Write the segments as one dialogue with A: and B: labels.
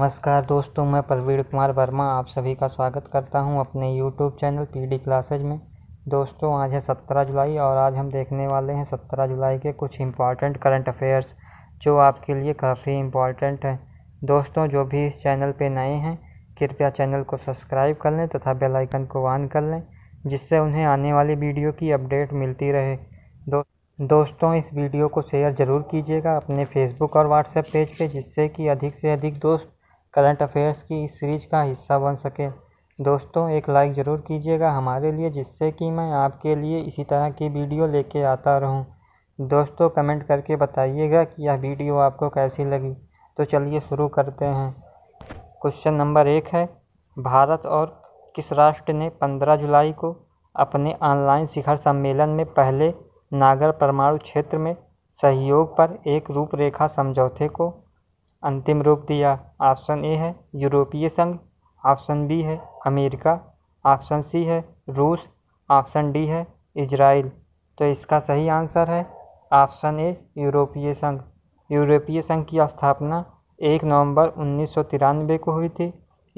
A: नमस्कार दोस्तों मैं प्रवीण कुमार वर्मा आप सभी का स्वागत करता हूं अपने YouTube channel P D classes में दोस्तों आज है सत्रह जुलाई और आज हम देखने वाले हैं सत्रह जुलाई के कुछ इम्पॉर्टेंट करंट अफेयर्स जो आपके लिए काफ़ी इम्पॉर्टेंट हैं दोस्तों जो भी इस चैनल पर नए हैं कृपया चैनल को सब्सक्राइब कर लें तथा बेलाइकन को ऑन कर लें जिससे उन्हें आने वाली वीडियो की अपडेट मिलती रहे दो दोस्तों इस वीडियो को शेयर ज़रूर कीजिएगा अपने फेसबुक और व्हाट्सएप पेज पे जिससे कि अधिक से अधिक दोस्त करंट अफेयर्स की इस सीरीज का हिस्सा बन सके दोस्तों एक लाइक ज़रूर कीजिएगा हमारे लिए जिससे कि मैं आपके लिए इसी तरह की वीडियो लेके आता रहूं दोस्तों कमेंट करके बताइएगा कि यह वीडियो आपको कैसी लगी तो चलिए शुरू करते हैं क्वेश्चन नंबर एक है भारत और किस राष्ट्र ने 15 जुलाई को अपने ऑनलाइन शिखर सम्मेलन में पहले नागर परमाणु क्षेत्र में सहयोग पर एक रूपरेखा समझौते को अंतिम रूप दिया ऑप्शन ए है यूरोपीय संघ ऑप्शन बी है अमेरिका ऑप्शन सी है रूस ऑप्शन डी है इजराइल तो इसका सही आंसर है ऑप्शन ए यूरोपीय संघ यूरोपीय संघ की स्थापना एक नवंबर उन्नीस को हुई थी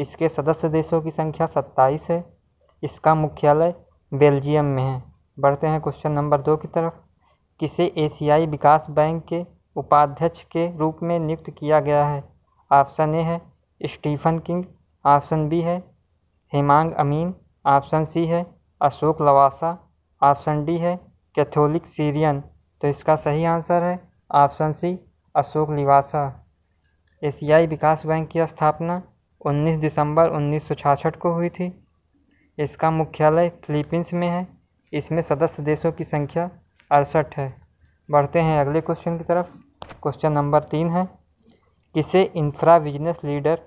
A: इसके सदस्य देशों की संख्या सत्ताईस है इसका मुख्यालय बेल्जियम में है बढ़ते हैं क्वेश्चन नंबर दो की तरफ किसे एशियाई विकास बैंक के उपाध्यक्ष के रूप में नियुक्त किया गया है ऑप्शन ए है स्टीफन किंग ऑप्शन बी है हेमांग अमीन ऑप्शन सी है अशोक लवासा ऑप्शन डी है कैथोलिक सीरियन तो इसका सही आंसर है ऑप्शन सी अशोक लिवासा एशियाई विकास बैंक की स्थापना 19 दिसंबर उन्नीस को हुई थी इसका मुख्यालय फिलीपींस में है इसमें सदस्य देशों की संख्या अड़सठ है बढ़ते हैं अगले क्वेश्चन की तरफ क्वेश्चन नंबर तीन है किसे infra business leader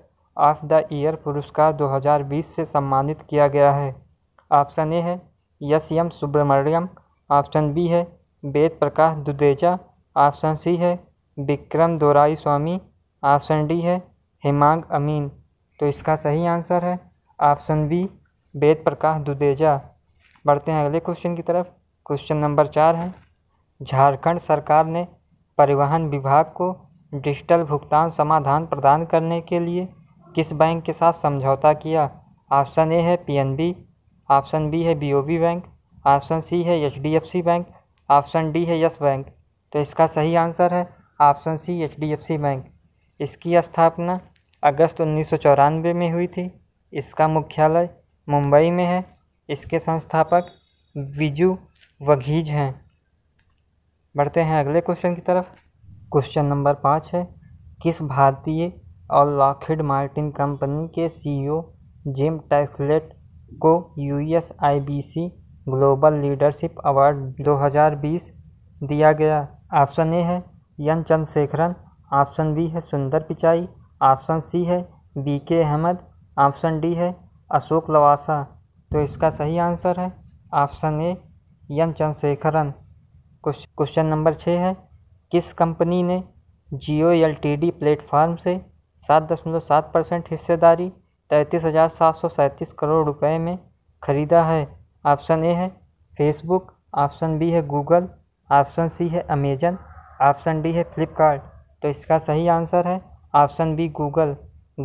A: of the year पुरस्कार 2020 से सम्मानित किया गया है ऑप्शन ए है S M Subramanian option B है वेद प्रकाश दुदेजा ऑप्शन सी है विक्रम दोराई स्वामी ऑप्शन डी है हिमांग अमीन तो इसका सही आंसर है ऑप्शन बी वेद प्रकाश दुदेजा बढ़ते हैं अगले क्वेश्चन की तरफ क्वेश्चन नंबर चार है झारखंड सरकार ने परिवहन विभाग को डिजिटल भुगतान समाधान प्रदान करने के लिए किस बैंक के साथ समझौता किया ऑप्शन ए है पीएनबी ऑप्शन बी है बीओबी बैंक ऑप्शन सी है एचडीएफसी बैंक ऑप्शन डी है यस बैंक तो इसका सही आंसर है ऑप्शन सी एचडीएफसी बैंक इसकी स्थापना अगस्त उन्नीस में हुई थी इसका मुख्यालय मुंबई में है इसके संस्थापक विजू वघीज हैं बढ़ते हैं अगले क्वेश्चन की तरफ क्वेश्चन नंबर पाँच है किस भारतीय और लॉकहीड मार्टिन कंपनी के सीईओ जिम टैक्सलेट को US IBC global leadership award 2020 दिया गया ऑप्शन ए है यन चंद्रशेखरन ऑप्शन बी है सुंदर पिचाई ऑप्शन सी है बी के अहमद ऑप्शन डी है अशोक लवासा तो इसका सही आंसर है option A N Chandrasekaran question number छः है किस कंपनी ने Jio L T D platform से सात दशमलव सात परसेंट हिस्सेदारी तैंतीस हज़ार सात सौ सैंतीस करोड़ रुपए में ख़रीदा है ऑप्शन ए है फेसबुक ऑप्शन बी है गूगल ऑप्शन सी है अमेजन ऑप्शन डी है फ्लिपकार्ट तो इसका सही आंसर है ऑप्शन बी गूगल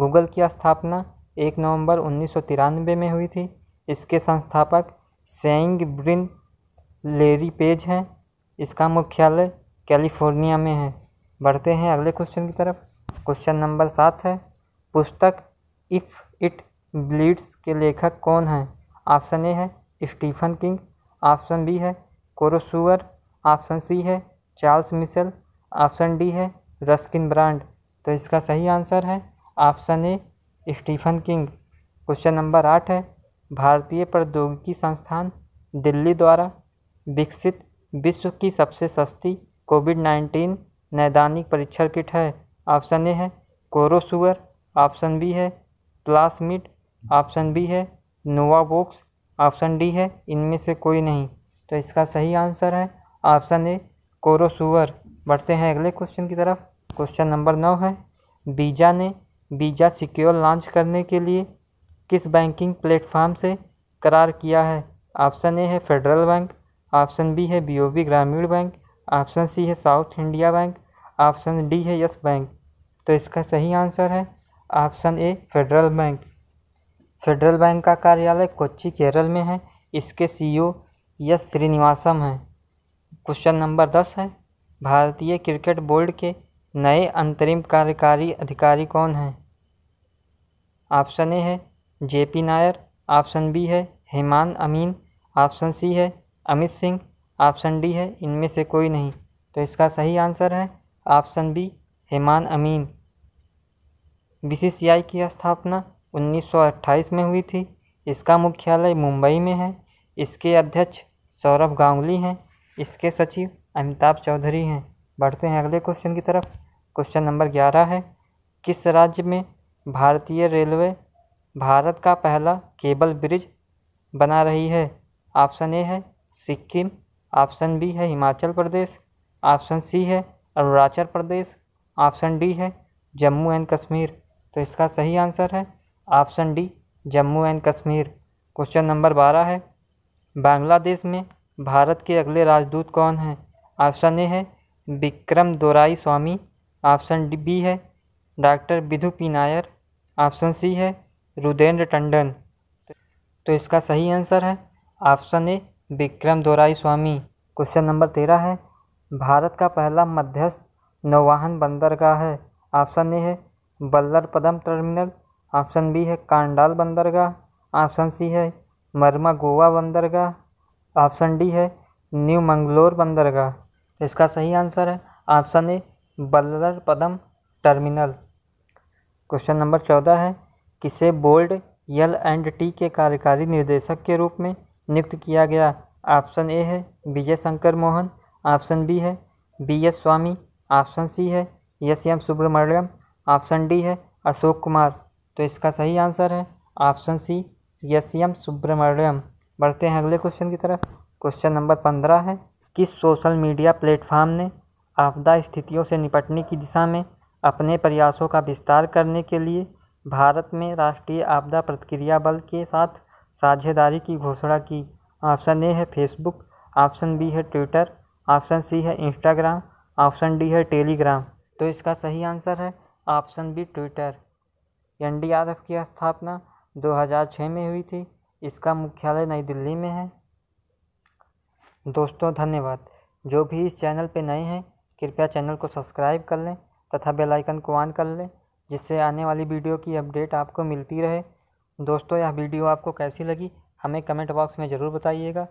A: गूगल की स्थापना एक नवंबर उन्नीस सौ तिरानवे में हुई थी इसके संस्थापक सेंग ब्रिन लेरी पेज हैं इसका मुख्यालय कैलिफोर्निया में है बढ़ते हैं अगले क्वेश्चन की तरफ क्वेश्चन नंबर सात है पुस्तक इफ़ इट ब्लीड्स के लेखक कौन हैं ऑप्शन ए है स्टीफन किंग ऑप्शन बी है कोरोसुअर ऑप्शन सी है चार्ल्स मिशेल ऑप्शन डी है रस्किन ब्रांड तो इसका सही आंसर है option A Stephen King question number आठ है भारतीय प्रौद्योगिकी संस्थान दिल्ली द्वारा विकसित विश्व की सबसे सस्ती कोविड नाइन्टीन नैदानिक परीक्षण किट है ऑप्शन ए है कोरोसुअर ऑप्शन बी है प्लास्मिड ऑप्शन बी है नोवाबोक्स ऑप्शन डी है इनमें से कोई नहीं तो इसका सही आंसर है ऑप्शन ए कोरोसुअर बढ़ते हैं अगले क्वेश्चन की तरफ क्वेश्चन नंबर नौ है बीजा ने बीजा सिक्योर लॉन्च करने के लिए किस बैंकिंग प्लेटफॉर्म से करार किया है ऑप्शन ए है फेडरल बैंक ऑप्शन बी है बी ग्रामीण बैंक ऑप्शन सी है South India bank option D है यस बैंक तो इसका सही आंसर है option A federal bank federal bank का कार्यालय कोच्चि केरल में है इसके सीईओ e यस श्रीनिवासम हैं क्वेश्चन नंबर दस है भारतीय क्रिकेट बोर्ड के नए अंतरिम कार्यकारी अधिकारी कौन हैं ऑप्शन ए है J P Nair option B है हेमान अमीन ऑप्शन सी है अमित सिंह ऑप्शन डी है इनमें से कोई नहीं तो इसका सही आंसर है option B Heman Amin BCCI की स्थापना 1928 में हुई थी इसका मुख्यालय मुंबई में है इसके अध्यक्ष सौरभ गांगुली हैं इसके सचिव अमिताभ चौधरी हैं बढ़ते हैं अगले क्वेश्चन की तरफ क्वेश्चन नंबर ग्यारह है किस राज्य में भारतीय रेलवे भारत का पहला केबल ब्रिज बना रही है ऑप्शन ए है सिक्किम ऑप्शन बी है हिमाचल प्रदेश ऑप्शन सी है अरुणाचल प्रदेश ऑप्शन डी है जम्मू एंड कश्मीर तो इसका सही आंसर है option D Jammu and Kashmir question number बारह है बांग्लादेश में भारत के अगले राजदूत कौन हैं ऑप्शन ए है विक्रम दोराई स्वामी ऑप्शन बी है doctor Vidhu P Nair option C है रुदेंद्र टंडन तो इसका सही आंसर है option A Vikram Dorai Swamy question number तेरह है भारत का पहला मध्यस्थ नौवाहन बंदरगाह है ऑप्शन ए है बल्लरपदम टर्मिनल ऑप्शन बी है कांडाल बंदरगाह ऑप्शन सी है मरमा गोवा बंदरगाह ऑप्शन डी है न्यू मंगलोर बंदरगाह इसका सही आंसर है option A Vallarpadam terminal question number चौदह है किसे बोल्ड यल एंड टी के कार्यकारी निर्देशक के रूप में नियुक्त किया गया ऑप्शन ए है विजय शंकर मोहन ऑप्शन बी है B S Swamy option C है S M Subramanian option D है अशोक कुमार तो इसका सही आंसर है option C S M Subramanian बढ़ते हैं अगले क्वेश्चन की तरफ क्वेश्चन नंबर पंद्रह है किस सोशल मीडिया प्लेटफॉर्म ने आपदा स्थितियों से निपटने की दिशा में अपने प्रयासों का विस्तार करने के लिए भारत में राष्ट्रीय आपदा प्रतिक्रिया बल के साथ साझेदारी की घोषणा की ऑप्शन ए है फेसबुक ऑप्शन बी है ट्विटर ऑप्शन सी है इंस्टाग्राम ऑप्शन डी है टेलीग्राम तो इसका सही आंसर है ऑप्शन बी ट्विटर एफ की स्थापना 2006 में हुई थी इसका मुख्यालय नई दिल्ली में है दोस्तों धन्यवाद जो भी इस चैनल पर नए हैं कृपया चैनल को सब्सक्राइब कर लें तथा बेल आइकन को ऑन कर लें जिससे आने वाली वीडियो की अपडेट आपको मिलती रहे दोस्तों यह वीडियो आपको कैसी लगी हमें कमेंट बॉक्स में ज़रूर बताइएगा